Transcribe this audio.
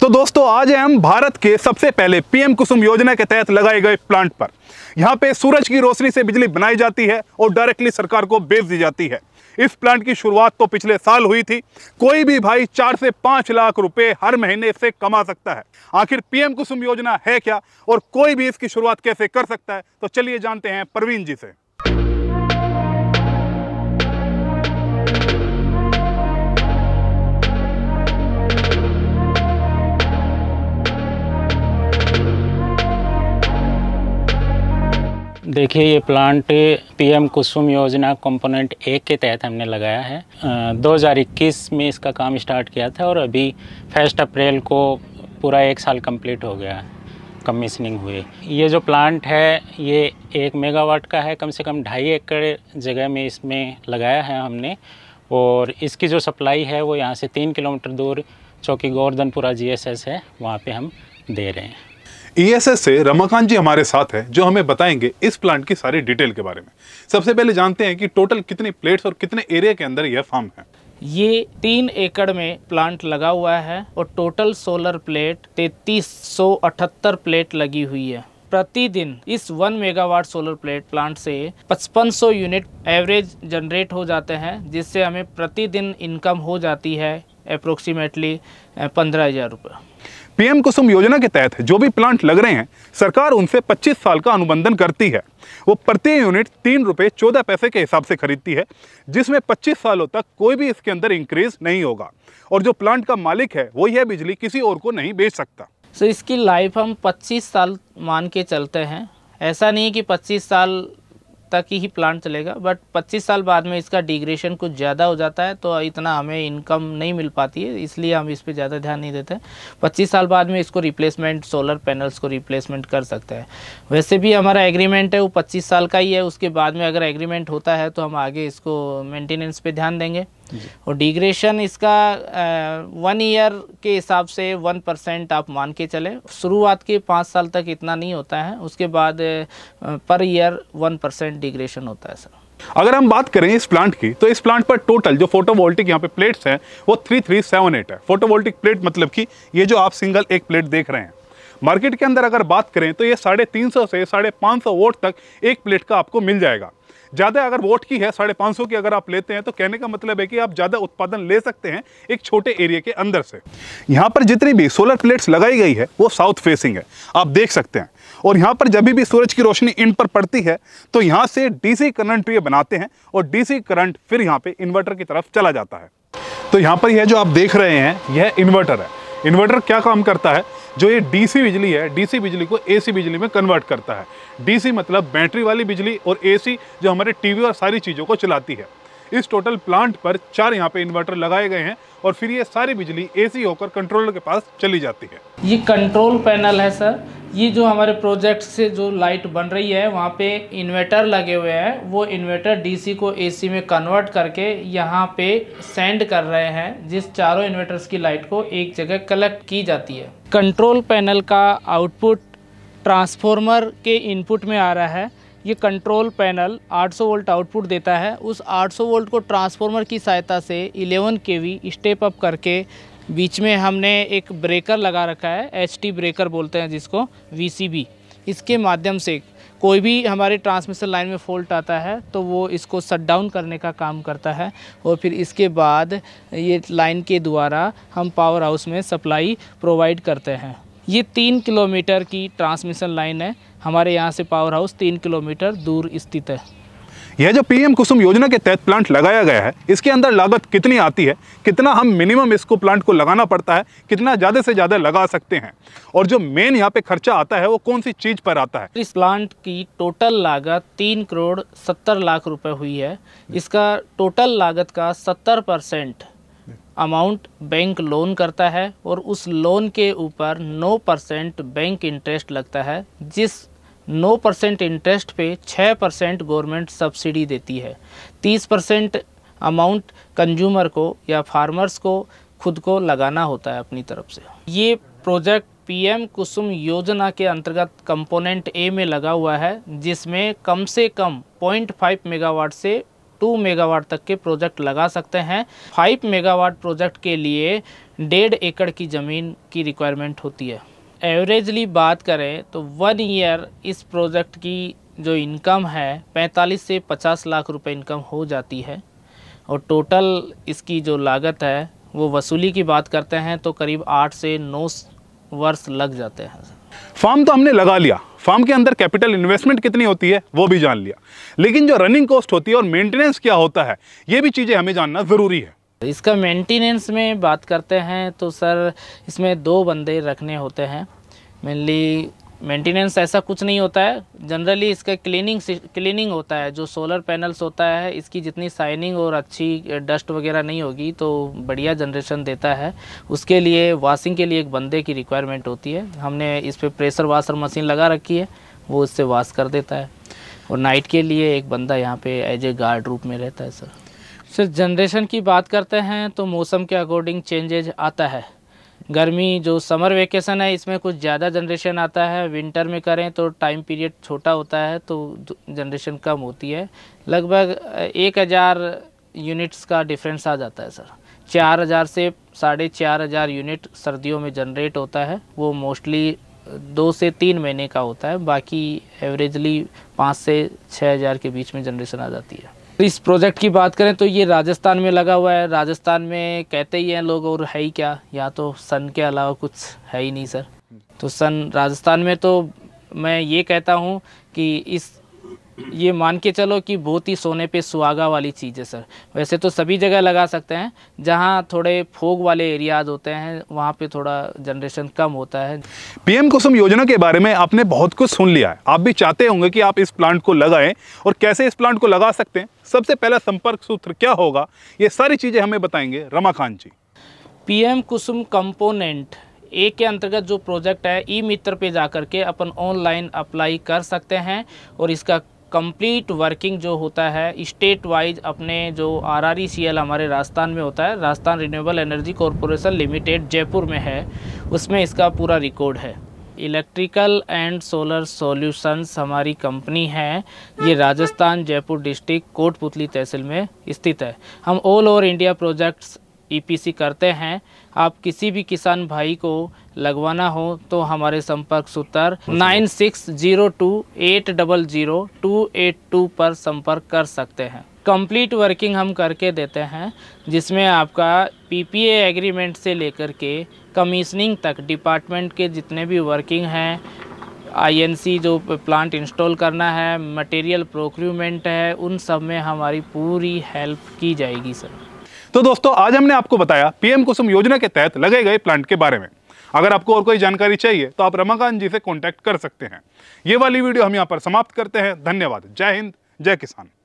तो दोस्तों आज हम भारत के सबसे पहले पीएम कुसुम योजना के तहत लगाए गए प्लांट पर यहाँ पे सूरज की रोशनी से बिजली बनाई जाती है और डायरेक्टली सरकार को बेच दी जाती है इस प्लांट की शुरुआत तो पिछले साल हुई थी कोई भी भाई चार से पांच लाख रुपए हर महीने से कमा सकता है आखिर पीएम कुसुम योजना है क्या और कोई भी इसकी शुरुआत कैसे कर सकता है तो चलिए जानते हैं परवीन जी से देखिए ये प्लांट पीएम कुसुम योजना कंपोनेंट एक के तहत हमने लगाया है 2021 में इसका काम स्टार्ट किया था और अभी फर्स्ट अप्रैल को पूरा एक साल कंप्लीट हो गया कमीशनिंग हुए ये जो प्लांट है ये एक मेगावाट का है कम से कम ढाई एकड़ जगह में इसमें लगाया है हमने और इसकी जो सप्लाई है वो यहाँ से तीन किलोमीटर दूर चौकी गोवर्धनपुरा जीएसएस है वहाँ पे हम दे रहे हैं ईएसएस e से रमाकांत जी हमारे साथ हैं जो हमें बताएंगे इस प्लांट की सारी डिटेल के बारे में सबसे पहले जानते हैं कि टोटल कितनी प्लेट्स और कितने एरिया के अंदर यह फार्म है ये तीन एकड़ में प्लांट लगा हुआ है और टोटल सोलर प्लेट तैतीस सौ अठहत्तर प्लेट लगी हुई है प्रतिदिन इस one megawatt solar plate plant से 5500 यूनिट एवरेज जनरेट हो जाते हैं जिससे हमें प्रतिदिन इनकम हो जाती है अप्रोक्सीमेटली पंद्रह हज़ार रुपये पीएम कुसुम योजना के तहत जो भी प्लांट लग रहे हैं सरकार उनसे 25 साल का अनुबंधन करती है वो प्रति यूनिट तीन रुपये चौदह पैसे के हिसाब से खरीदती है जिसमें 25 सालों तक कोई भी इसके अंदर इंक्रीज नहीं होगा और जो प्लांट का मालिक है वो यह बिजली किसी और को नहीं बेच सकता सो so, इसकी लाइफ हम पच्चीस साल मान के चलते हैं ऐसा नहीं कि पच्चीस साल तक ही प्लांट चलेगा बट 25 साल बाद में इसका डिग्रेशन कुछ ज़्यादा हो जाता है तो इतना हमें इनकम नहीं मिल पाती है इसलिए हम इस पर ज़्यादा ध्यान नहीं देते 25 साल बाद में इसको रिप्लेसमेंट सोलर पैनल्स को रिप्लेसमेंट कर सकते हैं वैसे भी हमारा एग्रीमेंट है वो पच्चीस साल का ही है उसके बाद में अगर एग्रीमेंट होता है तो हम आगे इसको मेनटेनेंस पर ध्यान देंगे और डिग्रेशन इसका वन ईयर के हिसाब से वन परसेंट आप मान के चले शुरुआत के पाँच साल तक इतना नहीं होता है उसके बाद per year one percent digression होता है सर अगर हम बात करें इस प्लांट की तो इस प्लांट पर टोटल जो फोटोवोल्टिक यहाँ पे प्लेट्स हैं वो थ्री थ्री सेवन एट है फोटोवोल्टिक प्लेट मतलब कि ये जो आप सिंगल एक प्लेट देख रहे हैं मार्केट के अंदर अगर बात करें तो ये साढ़े तीन सौ से साढ़े पाँच सौ वोट तक एक प्लेट का आपको मिल जाएगा ज़्यादा अगर वोट की है साढ़े पाँच सौ की अगर आप लेते हैं तो कहने का मतलब है कि आप ज़्यादा उत्पादन ले सकते हैं एक छोटे एरिया के अंदर से यहाँ पर जितनी भी सोलर प्लेट्स लगाई गई है वो साउथ फेसिंग है आप देख सकते हैं और यहाँ पर जब भी सूरज की रोशनी इन पर पड़ती है तो यहाँ से डीसी करंट ये बनाते हैं और डीसी करंट फिर यहाँ पे इन्वर्टर की तरफ चला जाता है तो यहाँ पर यह जो आप देख रहे हैं यह इन्वर्टर है इन्वर्टर क्या काम करता है जो ये डीसी बिजली है डीसी बिजली को एसी बिजली में कन्वर्ट करता है डीसी मतलब बैटरी वाली बिजली और एसी जो हमारे टीवी और सारी चीज़ों को चलाती है इस टोटल प्लांट पर चार यहाँ पे इन्वर्टर लगाए गए हैं और फिर ये सारी बिजली एसी होकर कंट्रोलर के पास चली जाती है ये कंट्रोल पैनल है सर ये जो हमारे प्रोजेक्ट से जो लाइट बन रही है वहाँ पे इन्वर्टर लगे हुए हैं वो इन्वर्टर डीसी को एसी में कन्वर्ट करके यहाँ पे सेंड कर रहे हैं जिस चारों इन्वर्टर्स की लाइट को एक जगह कलेक्ट की जाती है कंट्रोल पैनल का आउटपुट ट्रांसफॉर्मर के इनपुट में आ रहा है ये कंट्रोल पैनल 800 वोल्ट आउटपुट देता है उस 800 वोल्ट को ट्रांसफार्मर की सहायता से 11 के वी स्टेप अप करके बीच में हमने एक ब्रेकर लगा रखा है एच ब्रेकर बोलते हैं जिसको वी इसके माध्यम से कोई भी हमारे ट्रांसमिशन लाइन में फॉल्ट आता है तो वो इसको शट डाउन करने का काम करता है और फिर इसके बाद ये लाइन के द्वारा हम पावर हाउस में सप्लाई प्रोवाइड करते हैं ये तीन किलोमीटर की ट्रांसमिशन लाइन है हमारे यहाँ से पावर हाउस तीन किलोमीटर दूर स्थित है यह जो पीएम कुसुम योजना के तहत प्लांट लगाया गया है इसके अंदर लागत कितनी आती है कितना हम मिनिमम इसको प्लांट को लगाना पड़ता है कितना ज़्यादा से ज़्यादा लगा सकते हैं और जो मेन यहाँ पे खर्चा आता है वो कौन सी चीज़ पर आता है इस प्लांट की टोटल लागत तीन करोड़ सत्तर लाख रुपए हुई है इसका टोटल लागत का सत्तर परसेंट अमाउंट बैंक लोन करता है और उस लोन के ऊपर 9 परसेंट बैंक इंटरेस्ट लगता है जिस 9 परसेंट इंटरेस्ट पे 6 परसेंट गवर्नमेंट सब्सिडी देती है 30 परसेंट अमाउंट कंज्यूमर को या फार्मर्स को खुद को लगाना होता है अपनी तरफ से ये प्रोजेक्ट पीएम कुसुम योजना के अंतर्गत कंपोनेंट ए में लगा हुआ है जिसमें कम से कम 0.5 मेगावाट से टू मेगावाट तक के प्रोजेक्ट लगा सकते हैं फाइव मेगावाट प्रोजेक्ट के लिए डेढ़ एकड़ की ज़मीन की रिक्वायरमेंट होती है एवरेजली बात करें तो वन ईयर इस प्रोजेक्ट की जो इनकम है 45 से 50 लाख रुपए इनकम हो जाती है और टोटल इसकी जो लागत है वो वसूली की बात करते हैं तो करीब आठ से नौ वर्ष लग जाते हैं फार्म तो हमने लगा लिया फार्म के अंदर कैपिटल इन्वेस्टमेंट कितनी होती है वो भी जान लिया लेकिन जो रनिंग कॉस्ट होती है और मेंटेनेंस क्या होता है ये भी चीज़ें हमें जानना ज़रूरी है इसका मेंटेनेंस में बात करते हैं तो सर इसमें दो बंदे रखने होते हैं मेनली मेंटेनेंस ऐसा कुछ नहीं होता है जनरली इसका क्लीनिंग क्लीनिंग होता है जो सोलर पैनल्स होता है इसकी जितनी साइनिंग और अच्छी डस्ट वगैरह नहीं होगी तो बढ़िया जनरेशन देता है उसके लिए वाशिंग के लिए एक बंदे की रिक्वायरमेंट होती है हमने इस पर प्रेशर वाशर मशीन लगा रखी है वो इससे वाश कर देता है और नाइट के लिए एक बंदा यहाँ पर एज ए गार्ड रूप में रहता है सर सर जनरेशन की बात करते हैं तो मौसम के अकॉर्डिंग चेंजेज आता है गर्मी जो समर वेकेशन है इसमें कुछ ज़्यादा जनरेशन आता है विंटर में करें तो टाइम पीरियड छोटा होता है तो जनरेशन कम होती है लगभग एक हज़ार यूनिट्स का डिफरेंस आ जाता है सर चार हज़ार से साढ़े चार हज़ार यूनिट सर्दियों में जनरेट होता है वो मोस्टली दो से तीन महीने का होता है बाकी एवरेजली पाँच से छः हज़ार के बीच में जनरेशन आ जाती है तो इस प्रोजेक्ट की बात करें तो ये राजस्थान में लगा हुआ है राजस्थान में कहते ही हैं लोग और है ही क्या या तो सन के अलावा कुछ है ही नहीं सर तो सन राजस्थान में तो मैं ये कहता हूँ कि इस ये मान के चलो कि बहुत ही सोने पे सुहागा वाली चीज़ है सर वैसे तो सभी जगह लगा सकते हैं जहाँ थोड़े फोग वाले एरियाज होते हैं वहाँ पे थोड़ा जनरेशन कम होता है पीएम कुसुम योजना के बारे में आपने बहुत कुछ सुन लिया है आप भी चाहते होंगे कि आप इस प्लांट को लगाएं और कैसे इस प्लांट को लगा सकते हैं सबसे पहला संपर्क सूत्र क्या होगा ये सारी चीज़ें हमें बताएंगे Rama Khan ji P Kusum component A के अंतर्गत जो प्रोजेक्ट है ई मित्र पे जा करके के अपन ऑनलाइन अप्लाई कर सकते हैं और इसका कंप्लीट वर्किंग जो होता है स्टेट वाइज अपने जो आर आर e हमारे राजस्थान में होता है Rajasthan renewable energy corporation limited Jaipur में है उसमें इसका पूरा रिकॉर्ड है इलेक्ट्रिकल एंड सोलर सॉल्यूशंस हमारी कंपनी है ये राजस्थान जयपुर डिस्ट्रिक्ट कोटपुतली तहसील में स्थित है हम all over India projects EPC e करते हैं आप किसी भी किसान भाई को लगवाना हो तो हमारे संपर्क सूत्र nine six zero two eight double zero two eight two पर संपर्क कर सकते हैं कंप्लीट वर्किंग हम करके देते हैं जिसमें आपका पीपीए एग्रीमेंट से लेकर के कमीशनिंग तक डिपार्टमेंट के जितने भी वर्किंग हैं आईएनसी जो प्लांट इंस्टॉल करना है मटेरियल प्रोक्यूमेंट है उन सब में हमारी पूरी हेल्प की जाएगी सर तो दोस्तों आज हमने आपको बताया पीएम कुसुम योजना के तहत लगे गए प्लांट के बारे में अगर आपको और कोई जानकारी चाहिए तो आप रमाकांत जी से कॉन्टैक्ट कर सकते हैं ये वाली वीडियो हम यहाँ पर समाप्त करते हैं धन्यवाद जय हिंद जय किसान